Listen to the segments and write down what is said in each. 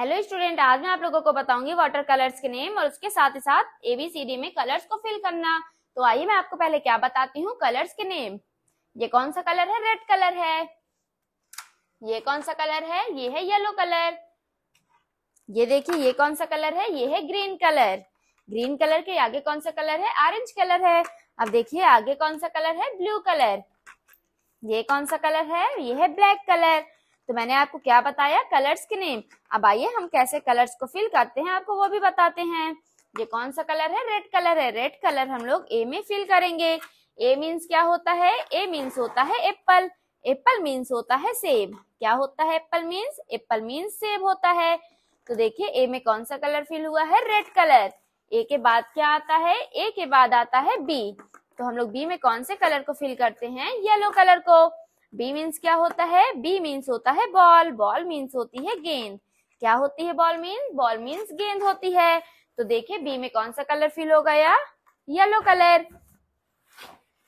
hello student आज मैं आप लोगों को बताऊंगी वाटर कलर्स के नेम और उसके साथ ही साथ एबीसीडी में कलर्स को फिल करना तो आइए मैं आपको पहले क्या बताती हूँ कलर्स के नेम ये कौन सा कलर है रेड कलर है ये कौन सा कलर है ये है येलो कलर ये देखिए ये कौन सा कलर है ये है ग्रीन कलर ग्रीन कलर के आगे कौन सा कलर है ऑरेंज कलर है अब देखिए आगे कौन सा कलर है ब्लू कलर ये कौन सा कलर है ये है ब्लैक कलर तो मैंने आपको क्या बताया कलर्स के नेम अब आइए हम कैसे कलर्स को फिल करते हैं आपको वो भी बताते हैं ये कौन सा कलर है रेड कलर है रेड कलर हम लोग ए में फिल करेंगे ए मीन्स क्या होता है ए मीन्स होता है एप्पल एप्पल मीन्स होता है सेब क्या होता है एप्पल मीन्स एप्पल मीन्स सेब होता है तो देखिए ए में कौन सा कलर फिल हुआ है रेड कलर ए के बाद क्या आता है ए के बाद आता है बी तो हम लोग बी में कौन से कलर को फिल करते हैं येलो कलर को बी मीन्स क्या होता है बी मीन्स होता है बॉल बॉल मीन्स होती है गेंद क्या होती है बॉल मीन बॉल मीन्स गेंद होती है तो देखिए बी में कौन सा कलर फिल हो गया येलो कलर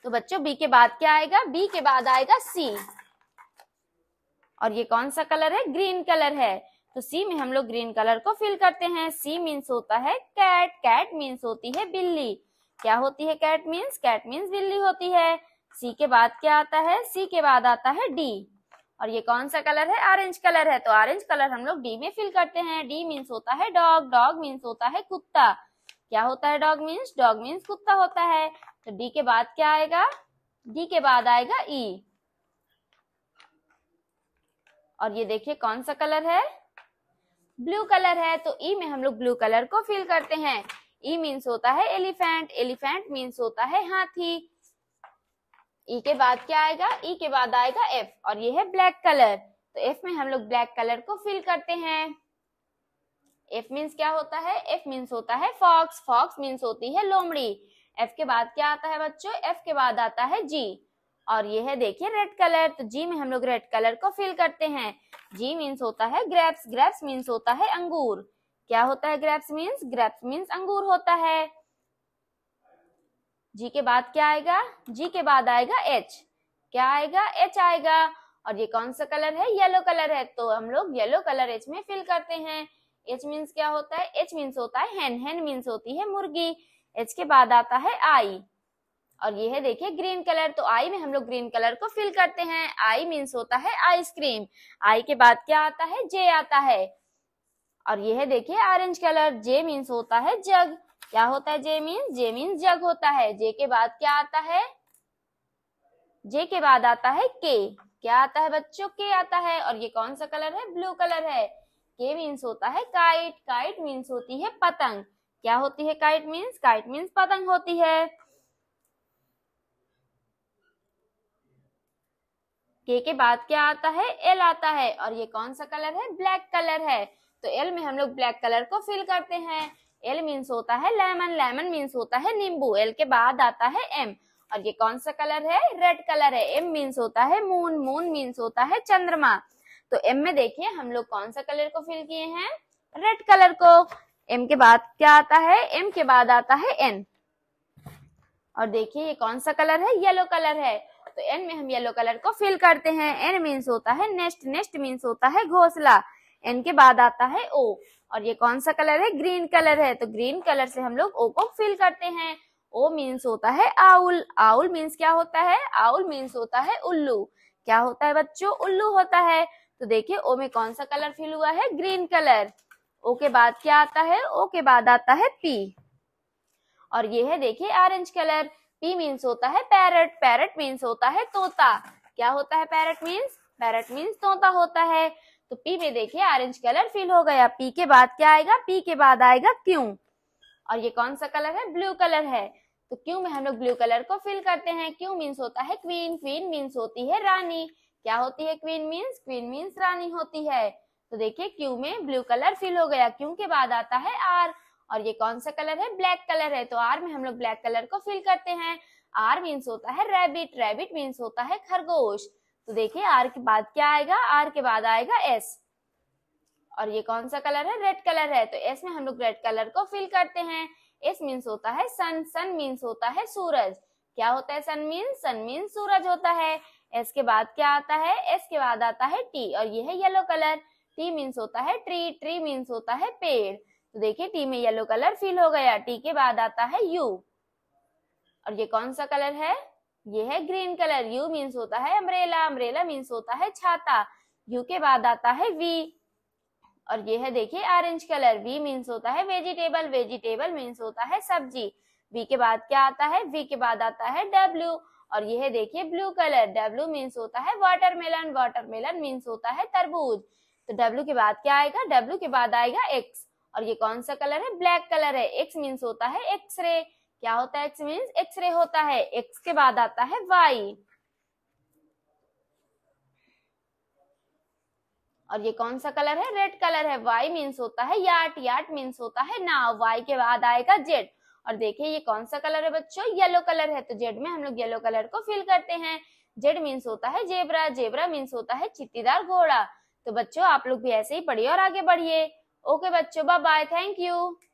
तो बच्चों बी के बाद क्या आएगा बी के बाद आएगा सी और ये कौन सा कलर है ग्रीन कलर है तो सी में हम लोग ग्रीन कलर को फिल करते हैं सी मीन्स होता है कैट कैट मीन्स होती है बिल्ली क्या होती है कैट मीन्स कैट मीन्स बिल्ली होती है सी के बाद क्या आता है सी के बाद आता है डी और ये कौन सा कलर है ऑरेंज कलर है तो ऑरेंज कलर हम लोग डी में फिल करते हैं डी मीन्स होता है डॉग डॉग मीन्स होता है कुत्ता क्या होता है डॉग मीन्स डॉग मीन्स कुत्ता होता है तो डी के बाद क्या आएगा डी के बाद आएगा ई और ये देखिए कौन सा कलर है ब्लू कलर है तो ई में हम लोग ब्लू कलर को फिल करते हैं ई मीन्स होता है एलिफेंट एलिफेंट मीन्स होता है हाथी ई e के बाद क्या आएगा ई e के बाद आएगा एफ और ये है ब्लैक कलर तो एफ में हम लोग ब्लैक कलर को फिल करते हैं एफ मीन्स क्या होता है एफ मीन्स होता है फॉक्स फॉक्स मीन्स होती है लोमड़ी एफ के बाद क्या आता है बच्चों एफ के बाद आता है जी और ये है देखिए रेड कलर तो जी में हम लोग रेड कलर को फिल करते हैं जी मीन्स होता है ग्रेप्स ग्रेप्स मीन्स होता है अंगूर क्या होता है ग्रेप्स मीन्स ग्रेप्स मीन्स अंगूर होता है जी के बाद क्या आएगा जी के बाद आएगा एच क्या आएगा एच आएगा और ये कौन सा कलर है येलो कलर है तो हम लोग येलो कलर एच में फिल करते हैं एच मीन्स क्या होता है एच मीन्स होता है हैन हेन मीन्स होती है मुर्गी एच के बाद आता है आई और ये है देखिए ग्रीन कलर तो आई में हम लोग ग्रीन कलर को फिल करते हैं आई मीन्स होता है आइसक्रीम आई के बाद क्या आता है जे आता है और ये है देखिए ऑरेंज कलर जे मीन्स होता है जग क्या होता है जे मीन्स जे मीन्स जग होता है जे के बाद क्या आता है जे के बाद आता है के क्या आता है बच्चों के आता है और ये कौन सा कलर है ब्लू कलर है के मीन्स होता है काइट काइट मीन्स होती है पतंग क्या होती है काइट मीन्स काइट मीन्स पतंग होती है के के बाद क्या आता है एल आता है और ये कौन सा कलर है ब्लैक कलर है तो एल में हम लोग ब्लैक कलर को फिल करते हैं एल मीन्स होता है लेमन लेमन मीन्स होता है नींबू एल के बाद आता है एम और ये कौन सा कलर है रेड कलर है एम मीन्स होता है मून मून मीन्स होता है चंद्रमा तो एम में देखिए हम लोग कौन सा कलर को फिल किए हैं रेड कलर को एम के बाद क्या आता है एम के बाद आता है एन और देखिए ये कौन सा कलर है येलो कलर है तो एन में हम येलो कलर को फिल करते हैं एन मीन्स होता है नेस्ट नेस्ट मीन्स होता है घोसला एन के बाद आता है ओ और ये कौन सा कलर है ग्रीन कलर है तो ग्रीन कलर से हम लोग ओ को फिल करते हैं ओ मीन्स होता है आउल आउल मीन्स क्या होता है आउल मीन्स होता है उल्लू क्या होता है बच्चों उल्लू होता है तो देखिए ओ में कौन सा कलर फिल हुआ है ग्रीन कलर ओ के बाद क्या आता है ओ के बाद आता है पी और ये है देखिए ऑरेंज कलर पी मीन्स होता है पैरट पैरट मीन्स होता है तोता क्या होता है पैरट मीन्स पैरट मीन्स तोता होता है तो पी में देखिए ऑरेंज कलर फिल हो गया पी के बाद क्या आएगा पी के बाद आएगा क्यू और ये कौन सा कलर है ब्लू कलर है तो क्यू में हम लोग ब्लू कलर को फिल करते हैं क्यों मीन्स होता है क्वीन क्वीन मीन्स होती है रानी क्या होती है क्वीन मीन्स क्वीन मीन्स रानी होती है तो देखिए क्यू में ब्लू कलर फिल हो गया क्यू के बाद आता है आर और ये कौन सा कलर है ब्लैक कलर है तो आर में हम लोग ब्लैक कलर को फिल करते हैं आर मीन्स होता है रेबिट रेबिट मीन्स होता है खरगोश तो देखिए आर के बाद क्या आएगा आर के बाद आएगा एस और ये कौन सा कलर है रेड कलर है तो एस में हम लोग रेड कलर को फिल करते हैं एस मीन्स होता है सन सन मीन्स होता है सूरज क्या होता है सन मीन्स सन मीन्स सूरज होता है एस के बाद क्या आता है एस के बाद आता है टी और ये है येलो कलर टी मीन्स होता है ट्री ट्री मीन्स होता है पेड़ तो देखिए टी में येलो कलर फिल हो गया टी के बाद आता है यू और ये कौन सा कलर है ये है ग्रीन कलर यू मीन्स होता है अम्ब्रेला अम्ब्रेला मीन्स होता है छाता यू के बाद आता है वी और ये है देखिए ऑरेंज कलर वी मीन्स होता है वेजिटेबल वेजिटेबल मीन्स होता है सब्जी वी के बाद क्या आता है वी के बाद आता है डब्ल्यू और यह देखिए ब्लू कलर डब्ल्यू मीन्स होता है वाटरमेलन वाटरमेलन मीन्स होता है तरबूज तो डब्ल्यू के बाद क्या आएगा डब्ल्यू के बाद आएगा एक्स और ये कौन सा कलर है ब्लैक कलर है एक्स मीन्स होता है एक्सरे क्या होता है एक्स मीन्स एक्सरे होता है एक्स के बाद आता है वाई और ये कौन सा कलर है रेड कलर है वाई मीन्स होता है याट याट मीन्स होता है ना वाई के बाद आएगा जेड और देखिए ये कौन सा कलर है बच्चों येलो कलर है तो जेड में हम लोग येलो कलर को फिल करते हैं जेड मीन्स होता है जेबरा जेबरा मीन्स होता है चित्तीदार घोड़ा तो बच्चों आप लोग भी ऐसे ही पढ़िए और आगे बढ़िए ओके बच्चों बाय बाय थैंक यू